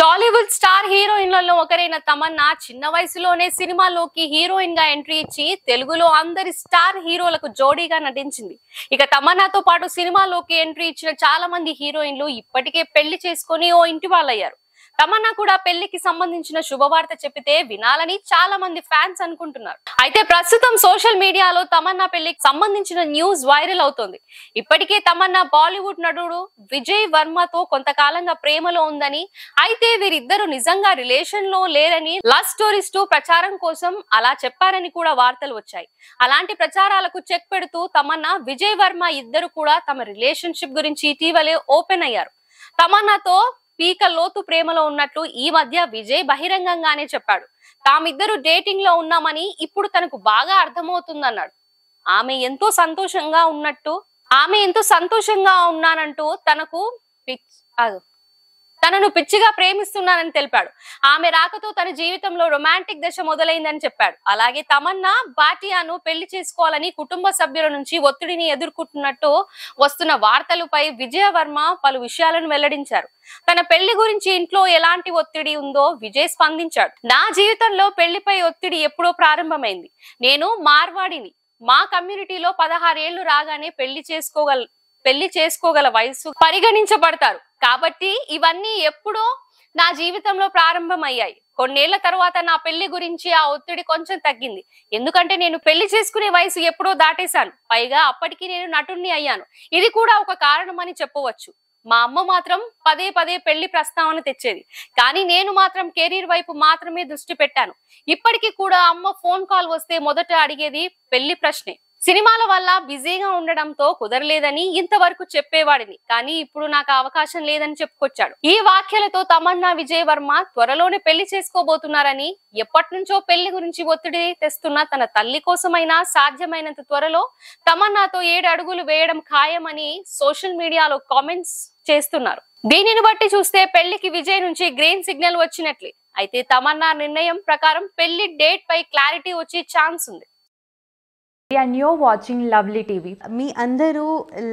Tollywood star హీరోయిన్లలో ఒకరైన తమన్నా చిన్న వయసులోనే సినిమాలోకి హీరోయిన్ గా ఎంట్రీ ఇచ్చి తెలుగులో అందరి స్టార్ హీరోలకు జోడీగా నటించింది ఇక తమన్నాతో పాటు సినిమాలోకి ఎంట్రీ ఇచ్చిన చాలా మంది హీరోయిన్లు ఇప్పటికే పెళ్లి చేసుకుని ఓ ఇంటి వాళ్ళయ్యారు తమన్నా కూడా పెళ్లికి సంబంధించిన శుభవార్త చెప్పితే వినాలని చాలా మంది ఫ్యాన్స్ అనుకుంటున్నారు అయితే ప్రస్తుతం సోషల్ మీడియాలో తమన్నా పెళ్లికి సంబంధించిన న్యూస్ వైరల్ అవుతోంది ఇప్పటికే తమన్నా బాలీవుడ్ నటుడు విజయ్ వర్మతో కొంతకాలంగా ప్రేమలో ఉందని అయితే వీరిద్దరు నిజంగా రిలేషన్ లో లేరని లవ్ స్టోరీస్ టు ప్రచారం కోసం అలా చెప్పారని కూడా వార్తలు వచ్చాయి అలాంటి ప్రచారాలకు చెక్ పెడుతూ తమన్నా విజయ్ వర్మ ఇద్దరు కూడా తమ రిలేషన్షిప్ గురించి ఇటీవలే ఓపెన్ అయ్యారు తమన్నాతో పీక లోతు ప్రేమలో ఉన్నట్లు ఈ మధ్య విజయ్ బహిరంగంగానే చెప్పాడు తామిద్దరు డేటింగ్ లో ఉన్నామని ఇప్పుడు తనకు బాగా అర్థమవుతుందన్నాడు ఆమె ఎంతో సంతోషంగా ఉన్నట్టు ఆమె ఎంతో సంతోషంగా ఉన్నానంటూ తనకు తనను పిచ్చిగా ప్రేమిస్తున్నానని తెలిపాడు ఆమె రాకతో తన జీవితంలో రొమాంటిక్ దశ మొదలైందని చెప్పాడు అలాగే తమన్నా బాటియాను పెళ్లి చేసుకోవాలని కుటుంబ సభ్యుల నుంచి ఒత్తిడిని ఎదుర్కొంటున్నట్టు వస్తున్న వార్తలపై విజయవర్మ పలు విషయాలను వెల్లడించారు తన పెళ్లి గురించి ఇంట్లో ఎలాంటి ఒత్తిడి ఉందో విజయ్ స్పందించాడు నా జీవితంలో పెళ్లిపై ఒత్తిడి ఎప్పుడో ప్రారంభమైంది నేను మార్వాడిని మా కమ్యూనిటీలో పదహారేళ్లు రాగానే పెళ్లి చేసుకోగల పెళ్లి చేసుకోగల వయసు పరిగణించబడతారు కాబట్టి ఇవన్నీ ఎప్పుడో నా జీవితంలో ప్రారంభమయ్యాయి కొన్నేళ్ల తర్వాత నా పెళ్లి గురించి ఆ ఒత్తిడి కొంచెం తగ్గింది ఎందుకంటే నేను పెళ్లి చేసుకునే వయసు ఎప్పుడో దాటేశాను పైగా అప్పటికి నేను నటుణ్ణి అయ్యాను ఇది కూడా ఒక అని చెప్పవచ్చు మా అమ్మ మాత్రం పదే పదే పెళ్లి ప్రస్తావన తెచ్చేది కానీ నేను మాత్రం కెరీర్ వైపు మాత్రమే దృష్టి పెట్టాను ఇప్పటికీ కూడా అమ్మ ఫోన్ కాల్ వస్తే మొదట అడిగేది పెళ్లి ప్రశ్నే సినిమాల వల్ల బిజీగా ఉండడంతో కుదరలేదని ఇంతవరకు చెప్పేవాడిని కానీ ఇప్పుడు నాకు అవకాశం లేదని చెప్పుకొచ్చాడు ఈ వ్యాఖ్యలతో తమన్నా విజయ్ వర్మ త్వరలోనే పెళ్లి చేసుకోబోతున్నారని ఎప్పటి నుంచో పెళ్లి గురించి ఒత్తిడి తెస్తున్న తన తల్లి కోసమైనా సాధ్యమైనంత త్వరలో తమన్నాతో ఏడు అడుగులు వేయడం ఖాయమని సోషల్ మీడియాలో కామెంట్స్ చేస్తున్నారు దీనిని బట్టి చూస్తే పెళ్లికి విజయ్ నుంచి గ్రీన్ సిగ్నల్ వచ్చినట్లే అయితే తమన్నా నిర్ణయం ప్రకారం పెళ్లి డేట్ పై క్లారిటీ వచ్చే ఛాన్స్ ఉంది and you're watching lovely TV మీ అందరూ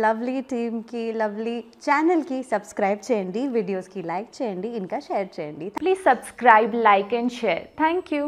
లవ్లీ టీమ్కి లవ్లీ ఛానల్కి సబ్స్క్రైబ్ చేయండి వీడియోస్కి లైక్ చేయండి ఇంకా షేర్ చేయండి please subscribe like and share thank you